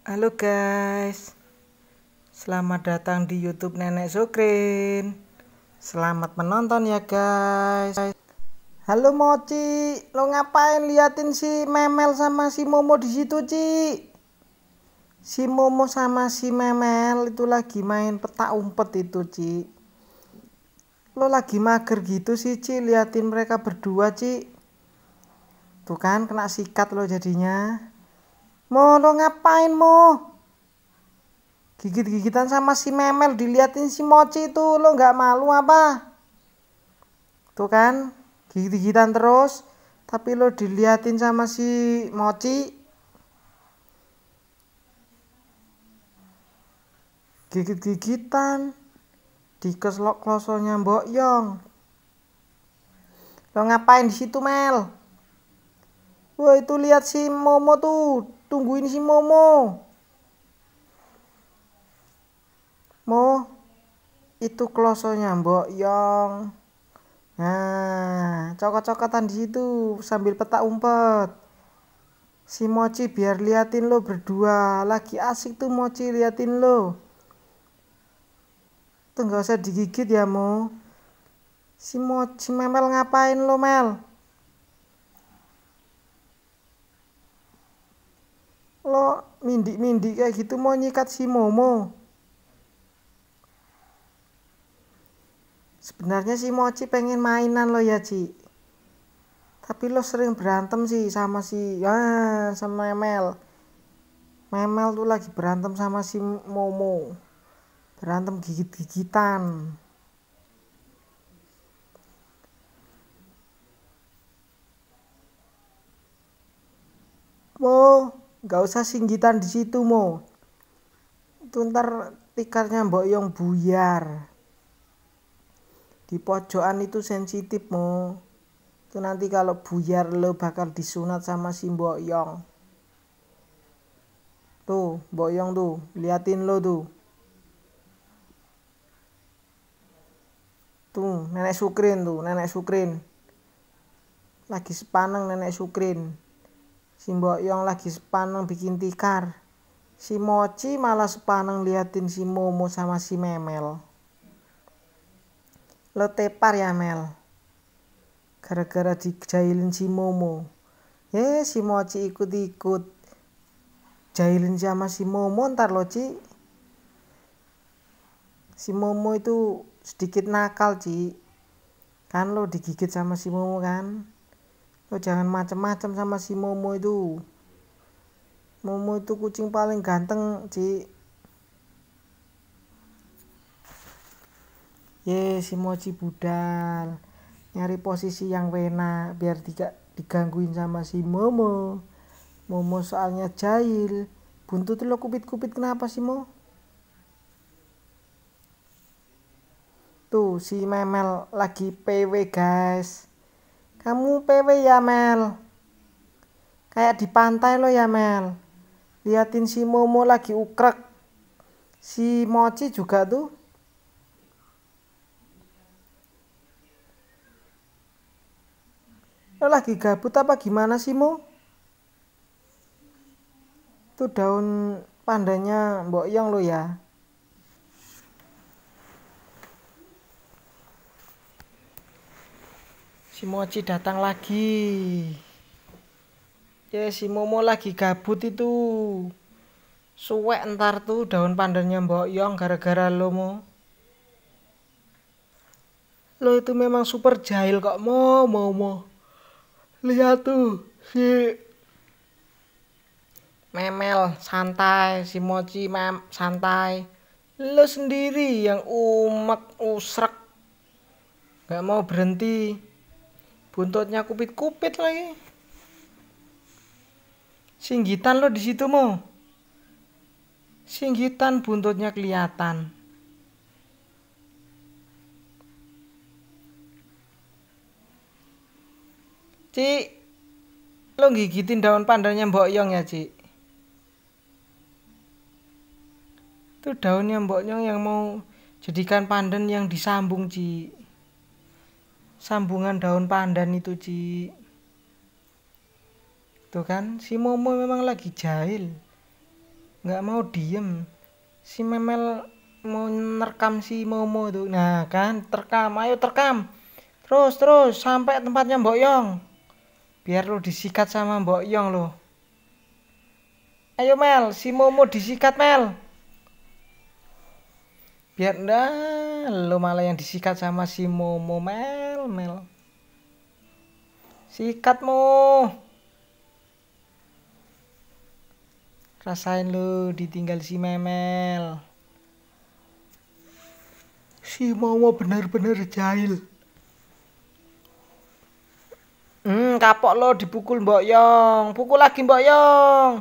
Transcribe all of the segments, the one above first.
Halo guys Selamat datang di youtube Nenek Sukrin Selamat menonton ya guys Halo Mochi Lo ngapain liatin si Memel sama si Momo di situ Ci Si Momo sama si Memel itu lagi main petak umpet itu Ci Lo lagi mager gitu sih Ci liatin mereka berdua Ci Tuh kan kena sikat lo jadinya lo ngapain mo? Gigit-gigitan sama si Memel diliatin si Mochi itu lo nggak malu apa? Tuh kan, gigit-gigitan terus tapi lo diliatin sama si Mochi. Gigit-gigitan di keslok klosonya Mbok Yong. Lo ngapain di situ Mel? Wah itu lihat si Momo tuh Tungguin si Momo. Mo, itu klosonya Mbok Yong. Nah, cokot-cokotan di situ sambil peta umpet. Si Mochi biar liatin lo berdua. Lagi asik tuh Mochi liatin lo. Tuh gak usah digigit ya Mo. Si Mochi memel ngapain lo Mel? lo mindik-mindik kayak gitu mau nyikat si Momo. Sebenarnya si Mochi pengen mainan lo ya, Ci. Tapi lo sering berantem sih sama si ah, sama mel Memel tuh lagi berantem sama si Momo. Berantem gigit-gigitan. Wow, nggak usah singgitan di situ mo Tuntar tikarnya mbok yang buyar di pojokan itu sensitif mo itu nanti kalau buyar lo bakal disunat sama si mbok yong tuh mbok yong tuh liatin lo tuh tuh nenek sukrin tuh nenek sukrin lagi sepaneng nenek sukrin Si Mbok Yong lagi sepaneng bikin tikar. Si Mochi malah sepaneng liatin si Momo sama si Memel. Lo tepar ya Mel. Gara-gara dijailin si Momo. Ye si Mochi ikut-ikut. Jailin sama si Momo ntar lo Ci. Si Momo itu sedikit nakal Ci. Kan lo digigit sama si Momo kan. Lo oh, jangan macem-macem sama si Momo itu. Momo itu kucing paling ganteng, Ci. Ye, si Mochi budal. Nyari posisi yang wena biar tidak digangguin sama si Momo. Momo soalnya jahil. Buntut lo kupit-kupit kenapa sih, Mo? Tuh si Memel lagi PW guys. Kamu PW ya Mel. Kayak di pantai lo ya Mel. Liatin si Momo lagi ukrek. Si Mochi juga tuh. Lo lagi gabut apa gimana sih Mo? Itu daun pandanya Mbok Yang lo ya. Si Moji datang lagi. Ya, si Momo lagi gabut itu. Suwek entar tuh daun pandannya Mbok Yong gara-gara lo mo. Lo itu memang super jahil kok mo mo mo. Lihat tuh si Memel santai, si Mochi mem santai. Lo sendiri yang umek usrek. Gak mau berhenti buntutnya kupit-kupit lagi singgitan lo di situ mau singgitan buntutnya kelihatan Cik, lo gigitin daun pandannya Mbok Yong ya, Cik? Itu daunnya Mbok Yong yang mau jadikan pandan yang disambung, Cik sambungan daun pandan itu Ci tuh kan si Momo memang lagi jahil nggak mau diem si Memel mau nerekam si Momo tuh nah kan terkam, ayo terkam. terus terus sampai tempatnya Mbok Yong biar lo disikat sama Mbok Yong lo ayo Mel si Momo disikat Mel biar dah lo malah yang disikat sama si Momo Mel ngomel Sikatmu. Rasain lu ditinggal si Memel. Si Momo benar-benar jahil. Hmm, kapok lo dipukul Mbok Yong. Pukul lagi Mbok Yong.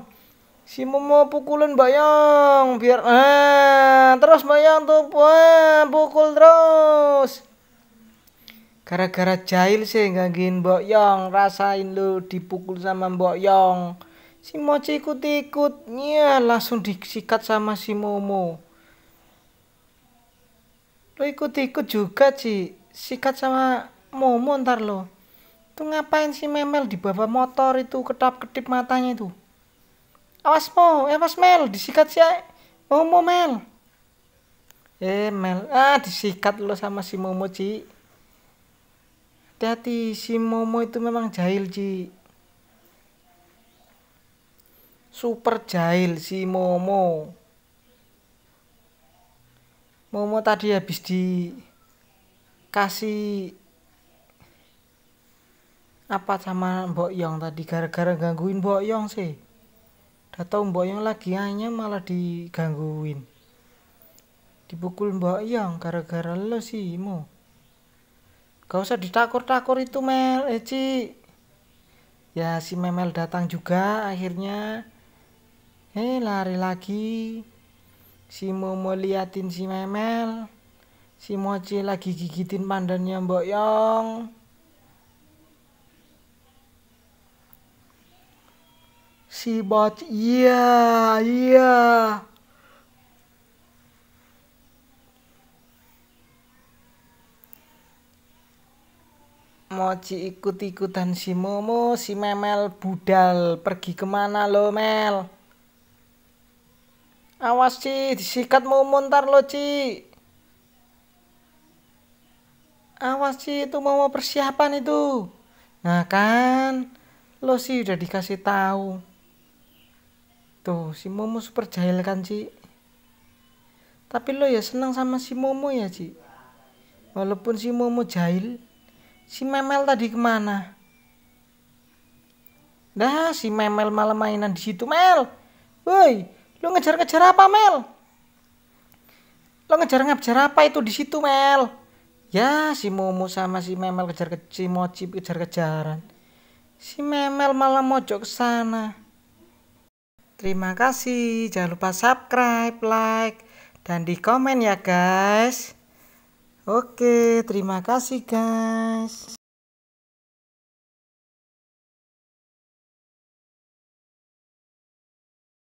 Si Momo pukulin mbok Yong. biar ah, terus mbok Yong tuh eh, pukul terus gara-gara jahil sih gangguin Mbok Yong rasain lu dipukul sama Mbok Yong si Mochi ikut-ikut nya langsung disikat sama si Momo lo ikut-ikut juga Ci sikat sama Momo ntar lo tuh ngapain si Memel di bawah motor itu ketap ketip matanya itu awas Mo awas eh, Mel disikat si Momo Mel eh Mel ah disikat lo sama si Momo Ci hati-hati si Momo itu memang jahil Ci super jahil si Momo Momo tadi habis di kasih apa sama Mbok Yong tadi gara-gara gangguin Mbok Yong sih udah tahu Mbok Yong lagi hanya malah digangguin dipukul Mbok Yong gara-gara lo sih Momo. Gak usah ditakur-takur itu Mel, Eci. Eh, ya si Memel datang juga akhirnya. Eh lari lagi. Si Momo liatin si Memel. Si Moci lagi gigitin pandannya Mbok Yong. Si Bot, iya, iya. moci ikut-ikutan si Momo, si Memel, budal. Pergi kemana lo, Mel? Awas, Ci. Disikat Momo ntar lo, Ci. Awas, Ci. Itu Momo persiapan itu. Nah, kan. Lo si udah dikasih tahu. Tuh, si Momo super jahil kan, Ci. Tapi lo ya senang sama si Momo ya, Ci. Walaupun si Momo jahil, Si Memel tadi kemana? Dah, si Memel malah mainan di situ, Mel. Woi, lu ngejar-ngejar apa, Mel? Lo ngejar-ngejar apa itu di situ, Mel? Ya, si Momo sama si Memel kejar kejar si Mochi kejar-kejaran. Si Memel malah mojok ke sana. Terima kasih, jangan lupa subscribe, like, dan di komen ya guys. Oke, terima kasih guys.